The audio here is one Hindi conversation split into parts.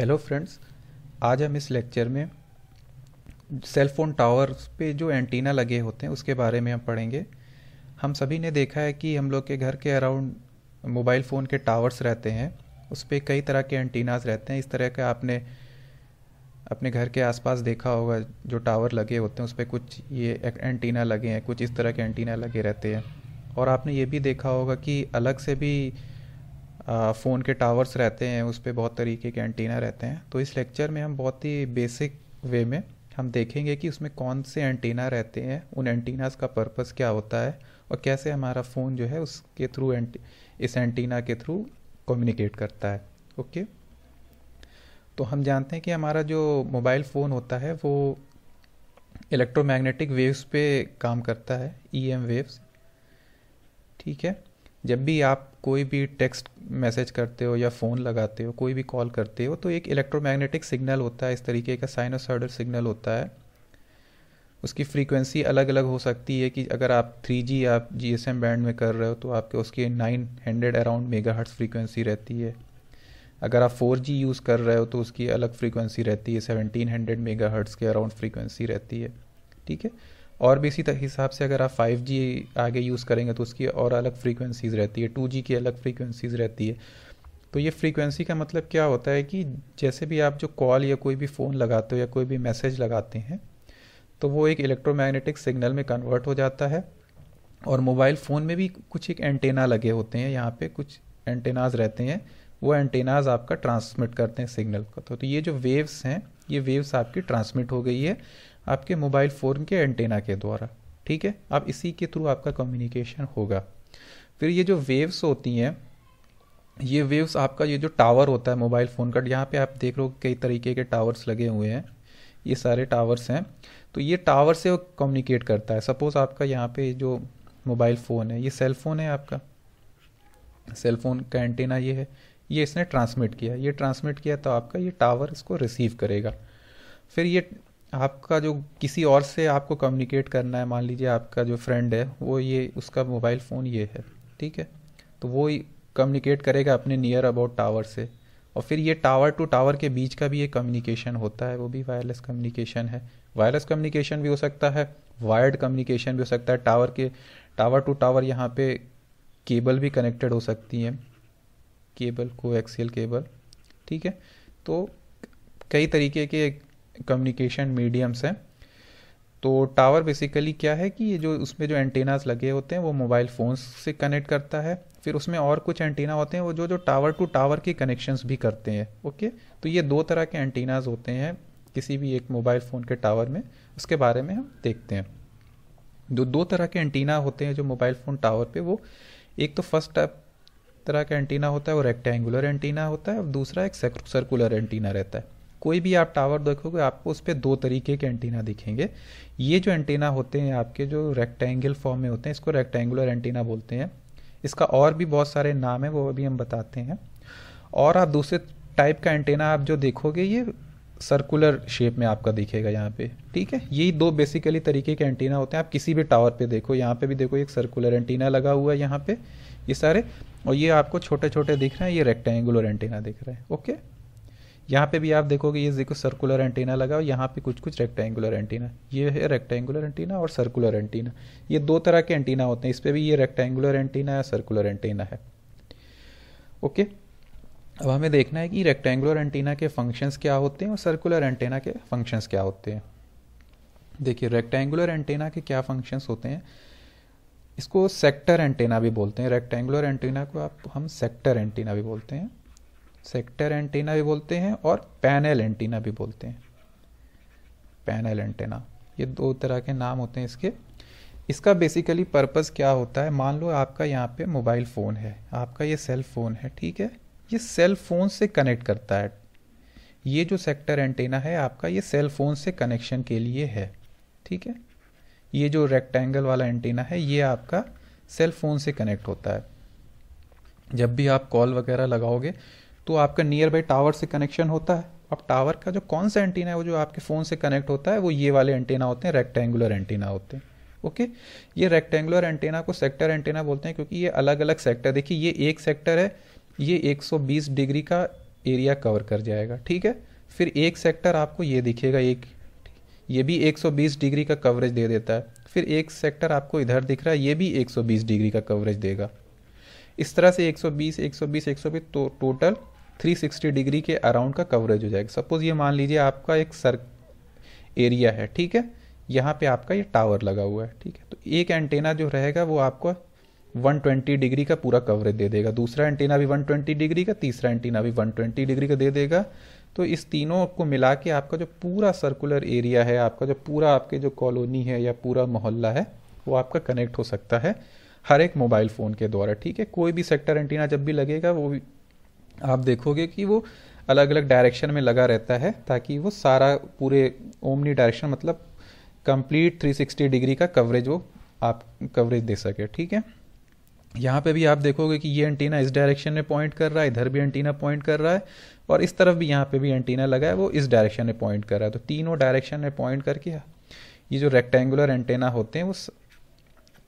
हेलो फ्रेंड्स आज हम इस लेक्चर में सेल फोन टावर्स पे जो एंटीना लगे होते हैं उसके बारे में हम पढ़ेंगे हम सभी ने देखा है कि हम लोग के घर के अराउंड मोबाइल फ़ोन के टावर्स रहते हैं उस पर कई तरह के एंटीनाज रहते हैं इस तरह का आपने अपने घर के आसपास देखा होगा जो टावर लगे होते हैं उस पर कुछ ये एंटीना लगे हैं कुछ इस तरह के एंटीना लगे रहते हैं और आपने ये भी देखा होगा कि अलग से भी फ़ोन के टावर्स रहते हैं उस पर बहुत तरीके के एंटीना रहते हैं तो इस लेक्चर में हम बहुत ही बेसिक वे में हम देखेंगे कि उसमें कौन से एंटीना रहते हैं उन एंटीनास का पर्पस क्या होता है और कैसे हमारा फ़ोन जो है उसके थ्रू एंटी इस एंटीना के थ्रू कम्युनिकेट करता है ओके तो हम जानते हैं कि हमारा जो मोबाइल फ़ोन होता है वो इलेक्ट्रोमैग्नेटिक वेव्स पे काम करता है ई एम वेव्स ठीक है जब भी आप कोई भी टेक्स्ट मैसेज करते हो या फ़ोन लगाते हो कोई भी कॉल करते हो तो एक इलेक्ट्रोमैग्नेटिक सिग्नल होता है इस तरीके का साइनोसॉइडल सिग्नल होता है उसकी फ्रीक्वेंसी अलग अलग हो सकती है कि अगर आप 3G आप जी बैंड में कर रहे हो तो आपके उसकी 900 अराउंड मेगाहर्ट्ज़ फ्रीक्वेंसी रहती है अगर आप 4G यूज़ कर रहे हो तो उसकी अलग फ्रीक्वेंसी रहती है 1700 मेगाहर्ट्ज़ के अराउंड फ्रीक्वेंसी रहती है ठीक है और भी इसी हिसाब से अगर आप 5G आगे यूज़ करेंगे तो उसकी और अलग फ्रीक्वेंसीज़ रहती है 2G की अलग फ्रीक्वेंसीज़ रहती है तो ये फ्रीक्वेंसी का मतलब क्या होता है कि जैसे भी आप जो कॉल या कोई भी फ़ोन लगाते हो या कोई भी मैसेज लगाते हैं तो वो एक इलेक्ट्रोमैग्नेटिक सिग्नल में कन्वर्ट हो जाता है और मोबाइल फ़ोन में भी कुछ एक एंटेना लगे होते हैं यहाँ पे कुछ एंटेनाज रहते हैं वो एंटेनाज आपका ट्रांसमिट करते हैं सिग्नल को तो, तो ये जो वेव्स हैं ये वेव्स आपकी ट्रांसमिट हो गई है आपके मोबाइल फ़ोन के एंटेना के द्वारा ठीक है अब इसी के थ्रू आपका कम्युनिकेशन होगा फिर ये जो वेव्स होती हैं ये वेव्स आपका ये जो टावर होता है मोबाइल फ़ोन का यहाँ पे आप देख रहे हो कई तरीके के टावर्स लगे हुए हैं ये सारे टावर्स हैं तो ये टावर से कम्युनिकेट करता है सपोज़ आपका यहाँ पे जो मोबाइल फ़ोन है ये सेल फ़ोन है आपका सेल फ़ोन का एंटेना ये है ये इसने ट्रांसमिट किया ये ट्रांसमिट किया तो आपका ये टावर इसको रिसीव करेगा फिर ये आपका जो किसी और से आपको कम्युनिकेट करना है मान लीजिए आपका जो फ्रेंड है वो ये उसका मोबाइल फ़ोन ये है ठीक है तो वो कम्युनिकेट करेगा अपने नियर अबाउट टावर से और फिर ये टावर टू टावर के बीच का भी ये कम्युनिकेशन होता है वो भी वायरलेस कम्युनिकेशन है वायरलेस कम्युनिकेशन भी हो सकता है वायर्ड कम्युनिकेशन भी हो सकता है टावर के टावर टू टावर यहाँ पे केबल भी कनेक्टेड हो सकती है केबल को एक्सियल केबल ठीक है तो कई तरीके के कम्युनिकेशन मीडियम्स हैं तो टावर बेसिकली क्या है कि ये जो उसमें जो एंटीनाज लगे होते हैं वो मोबाइल फ़ोन्स से कनेक्ट करता है फिर उसमें और कुछ एंटीना होते हैं वो जो जो टावर टू टावर के कनेक्शंस भी करते हैं ओके तो ये दो तरह के एंटीनाज होते हैं किसी भी एक मोबाइल फ़ोन के टावर में उसके बारे में हम देखते हैं जो दो तरह के एंटीना होते हैं जो मोबाइल फ़ोन टावर पे वो एक तो फर्स्ट तरह का एंटीना होता है वो रेक्टेंगुलर एंटीना होता है और दूसरा एक सर्कुलर एंटीना रहता है कोई भी आप टावर देखोगे आपको उस पर दो तरीके के एंटीना दिखेंगे ये जो एंटीना होते हैं आपके जो रेक्टेंगल फॉर्म में होते हैं इसको रेक्टेंगुलर एंटीना बोलते हैं इसका और भी बहुत सारे नाम है वो अभी हम बताते हैं और आप दूसरे टाइप का एंटीना आप जो देखोगे ये सर्कुलर शेप में आपका दिखेगा यहाँ पे ठीक है यही दो बेसिकली तरीके के एंटीना होते हैं आप किसी भी टावर पे देखो यहाँ पे भी देखो एक सर्कुलर एंटीना लगा हुआ है यहाँ पे ये सारे और ये आपको छोटे छोटे दिख रहे हैं ये रेक्टेंगुलर एंटीना दिख रहा है ओके यहाँ पे भी आप देखोगे ये देखो सर्कुलर एंटीना लगा और यहाँ पे कुछ कुछ रेक्टेंगुलर एंटीना ये है रेक्टेंगुलर एंटीना और सर्कुलर एंटीना ये दो तरह के एंटीना होते हैं इस पर भी ये रेक्टेंगुलर एंटीना या सर्कुलर एंटीना है ओके अब हमें देखना है कि रेक्टेंगुलर एंटीना के फंक्शंस क्या होते हैं और सर्कुलर एंटीना के फंक्शंस क्या होते हैं देखिए रेक्टेंगुलर एंटीना के क्या फंक्शंस होते हैं इसको सेक्टर एंटीना भी बोलते हैं रेक्टेंगुलर एंटीना को आप हम सेक्टर एंटीना भी बोलते हैं सेक्टर एंटीना भी बोलते हैं और पैनल एंटीना भी बोलते हैं पैनल एंटीना ये दो तरह के नाम होते हैं इसके इसका बेसिकली पर्पस क्या होता है मान लो आपका यहाँ पे मोबाइल फ़ोन है आपका ये सेल फ़ोन है ठीक है ये सेल फ़ोन से कनेक्ट करता है ये जो सेक्टर एंटेना है आपका ये सेल फ़ोन से कनेक्शन के लिए है ठीक है ये जो रेक्टेंगल वाला एंटीना है ये आपका सेल फ़ोन से कनेक्ट होता है जब भी आप कॉल वगैरह लगाओगे तो आपका नियर बाई टावर से कनेक्शन होता है अब टावर का जो कौन सा एंटीना है वो जो आपके फ़ोन से कनेक्ट होता है वो ये वाले एंटीना होते हैं रेक्टेंगुलर एंटीना होते हैं ओके ये रेक्टेंगुलर एंटीना को सेक्टर एंटीना बोलते हैं क्योंकि ये अलग अलग सेक्टर देखिए ये एक सेक्टर है ये 120 डिग्री का एरिया कवर कर जाएगा ठीक है फिर एक सेक्टर आपको ये दिखेगा एक ये भी 120 डिग्री का कवरेज दे देता है फिर एक सेक्टर आपको इधर दिख रहा है ये भी 120 डिग्री का कवरेज देगा इस तरह से 120 120 120 तो टोटल 360 डिग्री के अराउंड का कवरेज हो जाएगा सपोज ये मान लीजिए आपका एक सर एरिया है ठीक है यहाँ पे आपका ये टावर लगा हुआ है ठीक है तो एक एंटेना जो रहेगा वो आपको 120 डिग्री का पूरा कवरेज दे देगा दूसरा एंटेना भी 120 डिग्री का तीसरा एंटेना भी 120 डिग्री का दे देगा तो इस तीनों को मिला के आपका जो पूरा सर्कुलर एरिया है आपका जो पूरा आपके जो कॉलोनी है या पूरा मोहल्ला है वो आपका कनेक्ट हो सकता है हर एक मोबाइल फ़ोन के द्वारा ठीक है कोई भी सेक्टर एंटीना जब भी लगेगा वो भी आप देखोगे कि वो अलग अलग डायरेक्शन में लगा रहता है ताकि वो सारा पूरे ओमनी डायरेक्शन मतलब कंप्लीट 360 डिग्री का कवरेज वो आप कवरेज दे सके ठीक है यहाँ पे भी आप देखोगे कि ये एंटीना इस डायरेक्शन में पॉइंट कर रहा है इधर भी एंटीना पॉइंट कर रहा है और इस तरफ भी यहाँ पे भी एंटीना लगा है वो इस डायरेक्शन में पॉइंट कर रहा है तो तीनों डायरेक्शन में पॉइंट करके ये जो रेक्टेंगुलर एंटेना होते हैं वो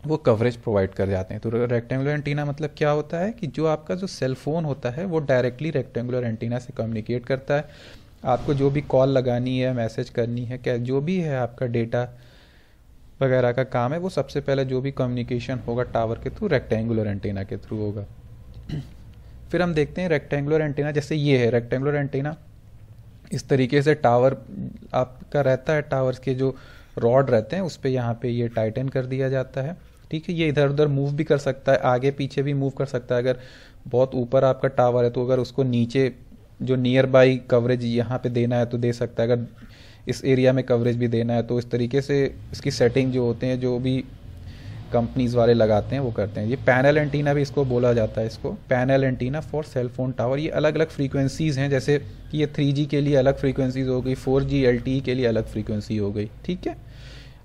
वो कवरेज प्रोवाइड कर जाते हैं तो रेक्टेंगुलर एंटीना मतलब क्या होता है कि जो आपका जो सेल फोन होता है वो डायरेक्टली रेक्टेंगुलर एंटीना से कम्युनिकेट करता है आपको जो भी कॉल लगानी है मैसेज करनी है क्या जो भी है आपका डेटा वगैरह का काम है वो सबसे पहले जो भी कम्युनिकेशन होगा टावर के थ्रू रेक्टेंगुलर एंटीना के थ्रू होगा फिर हम देखते हैं रेक्टेंगुलर एंटीना जैसे ये है रेक्टेंगुलर एंटीना इस तरीके से टावर आपका रहता है टावर्स के जो रॉड रहते हैं उस पर यहाँ पे ये टाइटन कर दिया जाता है ठीक है ये इधर उधर मूव भी कर सकता है आगे पीछे भी मूव कर सकता है अगर बहुत ऊपर आपका टावर है तो अगर उसको नीचे जो नियर बाई कवरेज यहाँ पे देना है तो दे सकता है अगर इस एरिया में कवरेज भी देना है तो इस तरीके से इसकी सेटिंग जो होते हैं जो भी कंपनीज वाले लगाते हैं वो करते हैं ये पैनल एंटीना भी इसको बोला जाता है इसको panel antenna for cell phone tower ये अलग अलग फ्रीक्वेंसीज़ हैं जैसे कि ये थ्री के लिए अलग फ्रीक्वेंसीज़ हो गई फोर जी e के लिए अलग फ्रीक्वेंसी हो गई ठीक है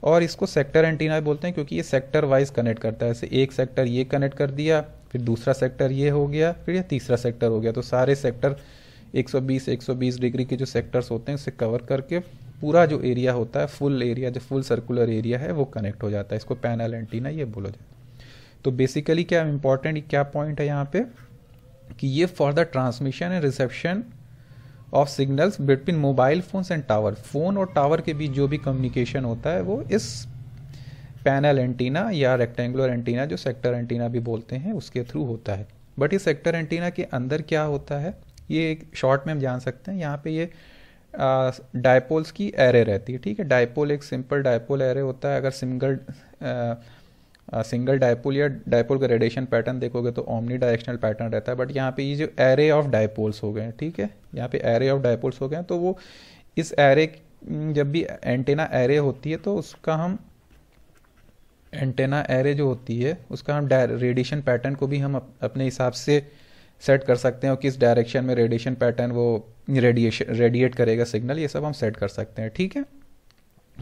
और इसको सेक्टर एंटीना बोलते हैं क्योंकि ये सेक्टर वाइज कनेक्ट करता है ऐसे एक सेक्टर ये कनेक्ट कर दिया फिर दूसरा सेक्टर ये हो गया फिर ये तीसरा सेक्टर हो गया तो सारे सेक्टर 120 120 डिग्री के जो सेक्टर्स होते हैं उसे कवर करके पूरा जो एरिया होता है फुल एरिया जो फुल सर्कुलर एरिया है वो कनेक्ट हो जाता है इसको पैनल एंटीना ये बोला जाता है तो बेसिकली क्या इंपॉर्टेंट क्या पॉइंट है यहाँ पे कि ये for the transmission and reception of signals between mobile phones and tower phone और टावर के बीच जो भी कम्युनिकेशन होता है वो इस पैनल एंटीना या रेक्टेंगुलर एंटीना जो सेक्टर एंटीना भी बोलते हैं उसके थ्रू होता है बट इस सेक्टर एंटीना के अंदर क्या होता है ये एक शॉर्ट में हम जान सकते हैं यहाँ पे ये डायपोल्स की एरे रहती है ठीक है डायपोल एक सिंपल डायपोल एरे होता है अगर सिंगल सिंगल डायपोल या डायपोल का रेडिएशन पैटर्न देखोगे तो ओमनी डायरेक्शनल पैटर्न रहता है बट यहाँ पे ये जो एरे ऑफ डायपोल्स हो गए ठीक है यहाँ पे एरे ऑफ डायपोल्स हो गए तो वो इस एरे जब भी एंटेना एरे होती है तो उसका हम एंटेना एरे जो होती है उसका हम रेडिएशन पैटर्न को भी हम अप, अपने हिसाब से सेट कर सकते हैं और किस डायरेक्शन में रेडिएशन पैटर्न वो रेडिएशन रेडिएट करेगा सिग्नल ये सब हम सेट कर सकते हैं ठीक है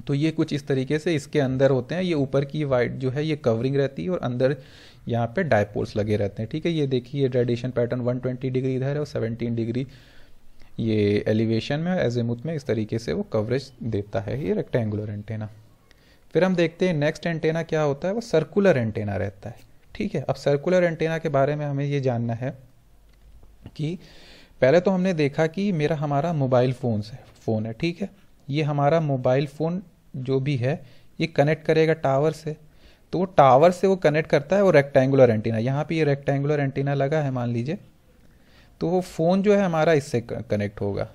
तो ये कुछ इस तरीके से इसके अंदर होते हैं ये ऊपर की वाइट जो है ये कवरिंग रहती है और अंदर यहाँ पे डायपोल्स लगे रहते हैं ठीक है ये देखिए ये रेडिएशन पैटर्न 120 डिग्री इधर है और 17 डिग्री ये एलिवेशन में एजेमुथ में इस तरीके से वो कवरेज देता है ये रेक्टेंगुलर एंटेना फिर हम देखते हैं नेक्स्ट एंटेना क्या होता है वो सर्कुलर एंटेना रहता है ठीक है अब सर्कुलर एंटेना के बारे में हमें ये जानना है कि पहले तो हमने देखा कि मेरा हमारा मोबाइल फ़ोन है फ़ोन है ठीक है ये हमारा मोबाइल फ़ोन जो भी है ये कनेक्ट करेगा टावर से तो वो टावर से वो कनेक्ट करता है वो रेक्टेंगुलर एंटीना यहाँ पे ये रेक्टेंगुलर एंटीना लगा है मान लीजिए तो वो फ़ोन जो है हमारा इससे कनेक्ट होगा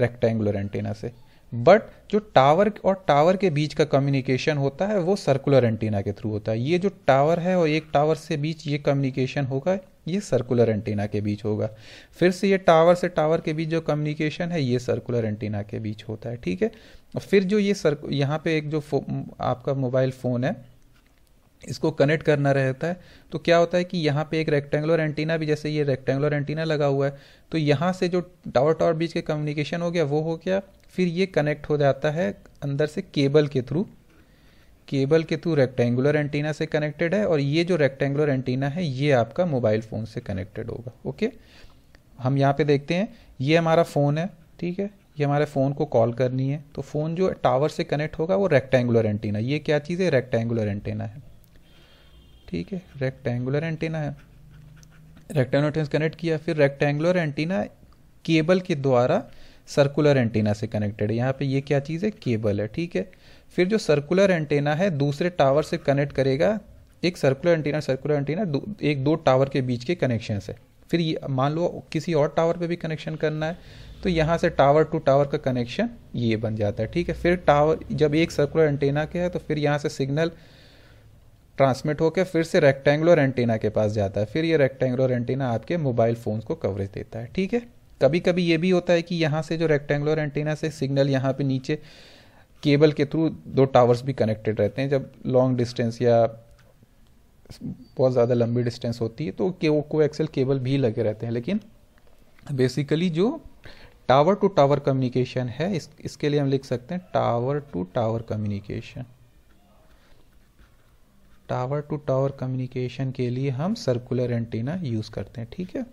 रेक्टेंगुलर एंटीना से बट जो टावर और टावर के बीच का कम्युनिकेशन होता है वो सर्कुलर एंटीना के थ्रू होता है ये जो टावर है और एक टावर से बीच ये कम्युनिकेशन होगा ये सर्कुलर एंटीना के बीच होगा फिर से ये टावर से टावर के बीच जो कम्युनिकेशन है ये सर्कुलर एंटीना के बीच होता है ठीक है और फिर जो ये सर्क यहाँ पे एक जो आपका मोबाइल फ़ोन है इसको कनेक्ट करना रहता है तो क्या होता है कि यहाँ पे एक रेक्टेंगुलर एंटीना भी जैसे ये रेक्टेंगुलर एंटीना लगा हुआ है तो यहाँ से जो टावर टावर बीच के कम्युनिकेशन हो गया वो हो गया फिर ये कनेक्ट हो जाता है अंदर से केबल के थ्रू केबल के थ्रू रेक्टेंगुलर एंटीना से कनेक्टेड है और ये जो रेक्टेंगुलर एंटीना है ये आपका मोबाइल फ़ोन से कनेक्टेड होगा ओके हम यहाँ पे देखते हैं ये हमारा फ़ोन है ठीक है ये हमारे फ़ोन को कॉल करनी है तो फ़ोन जो टावर से कनेक्ट होगा वो रेक्टेंगुलर एंटीना ये क्या चीज़ है रेक्टेंगुलर एंटीना है ठीक है रेक्टेंगुलर एंटीना है रेक्टेंगुलर कनेक्ट किया फिर रेक्टेंगुलर एंटीना केबल के द्वारा सर्कुलर एंटीना से कनेक्टेड है यहाँ पे ये क्या चीज़ है केबल है ठीक है फिर जो सर्कुलर एंटीना है दूसरे टावर से कनेक्ट करेगा एक सर्कुलर एंटीना सर्कुलर एंटीना एक दो टावर के बीच के कनेक्शन है फिर ये मान लो किसी और टावर पे भी कनेक्शन करना है तो यहाँ से टावर टू टावर का कनेक्शन ये बन जाता है ठीक है फिर टावर जब एक सर्कुलर एंटीना के है तो फिर यहाँ से सिग्नल ट्रांसमिट होकर फिर से रेक्टेंगुलर एंटीना के पास जाता है फिर ये रेक्टेंगुलर एंटीना आपके मोबाइल फोन को कवरेज देता है ठीक है कभी कभी ये भी होता है कि यहाँ से जो रेक्टेंगुलर एंटीना से सिग्नल यहाँ पे नीचे केबल के थ्रू दो टावर्स भी कनेक्टेड रहते हैं जब लॉन्ग डिस्टेंस या बहुत ज़्यादा लंबी डिस्टेंस होती है तो के वो को एक्सेल केबल भी लगे रहते हैं लेकिन बेसिकली जो टावर टू टावर कम्युनिकेशन है इस, इसके लिए हम लिख सकते हैं tower to tower communication tower to tower communication के लिए हम सर्कुलर एंटीना यूज़ करते हैं ठीक है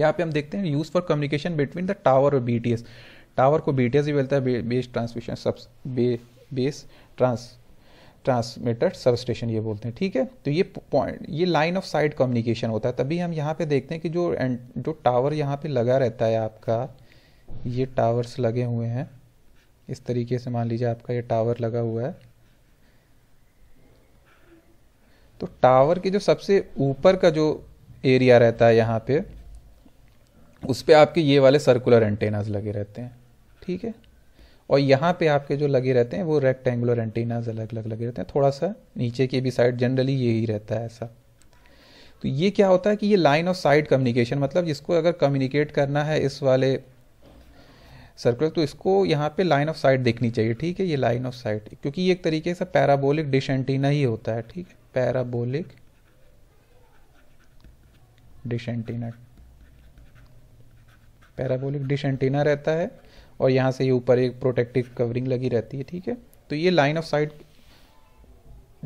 यहाँ पे हम देखते हैं use for communication between the tower और बी टावर को बी भी बोलता है base transmission sub bay, base trans transmitter sub station ये बोलते हैं ठीक है तो ये पॉइंट ये लाइन ऑफ साइट कम्युनिकेशन होता है तभी हम यहाँ पे देखते हैं कि जो जो टावर यहाँ पे लगा रहता है आपका ये टावर्स लगे हुए हैं इस तरीके से मान लीजिए आपका ये टावर लगा हुआ है तो टावर के जो सबसे ऊपर का जो एरिया रहता है यहाँ पे उस पर आपके ये वाले सर्कुलर एंटेनाज लगे रहते हैं ठीक है और यहाँ पे आपके जो लगे रहते हैं वो रेक्टेंगुलर एंटेनाज अलग अलग लगे रहते हैं थोड़ा सा नीचे की भी साइड जनरली ही रहता है ऐसा तो ये क्या होता है कि ये लाइन ऑफ साइड कम्युनिकेशन मतलब जिसको अगर कम्युनिकेट करना है इस वाले सर्कुलर तो इसको यहाँ पे लाइन ऑफ साइड देखनी चाहिए ठीक है ये लाइन ऑफ साइड क्योंकि ये एक तरीके से पैराबोलिक डिश एंटीना ही होता है ठीक है parabolic dish antenna parabolic dish antenna रहता है और यहाँ से ये ऊपर एक प्रोटेक्टिव कवरिंग लगी रहती है ठीक है तो ये लाइन ऑफ साइट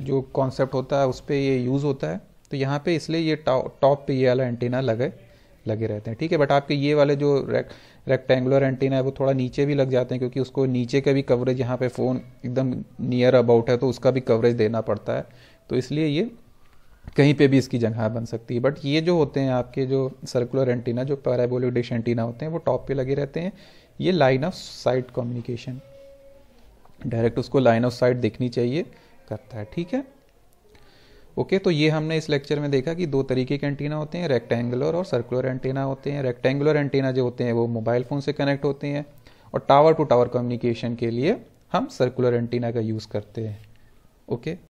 जो कॉन्सेप्ट होता है उस पर ये यूज़ होता है तो यहाँ पे इसलिए ये टॉप पे ये वाला एंटीना लगे लगे रहते हैं ठीक है बट आपके ये वाले जो रेक रेक्टेंगुलर एंटीना है वो थोड़ा नीचे भी लग जाते हैं क्योंकि उसको नीचे का भी कवरेज यहाँ पे फ़ोन एकदम नियर अबाउट है तो उसका भी कवरेज देना पड़ता है तो इसलिए ये कहीं पे भी इसकी जगह बन सकती है बट ये जो होते हैं आपके जो सर्कुलर एंटीना जो पैराबोलिक डिश एंटीना होते हैं वो टॉप पे लगे रहते हैं ये line of sight communication direct उसको लाइन ऑफ साइट देखनी चाहिए करता है ठीक है ओके okay, तो ये हमने इस लेक्चर में देखा कि दो तरीके के एंटीना होते हैं रेक्टेंगुलर और सर्कुलर एंटीना होते हैं रेक्टेंगुलर एंटीना जो होते हैं वो मोबाइल फ़ोन से कनेक्ट होते हैं और टावर टू टावर कम्युनिकेशन के लिए हम सर्कुलर एंटीना का यूज़ करते हैं ओके okay?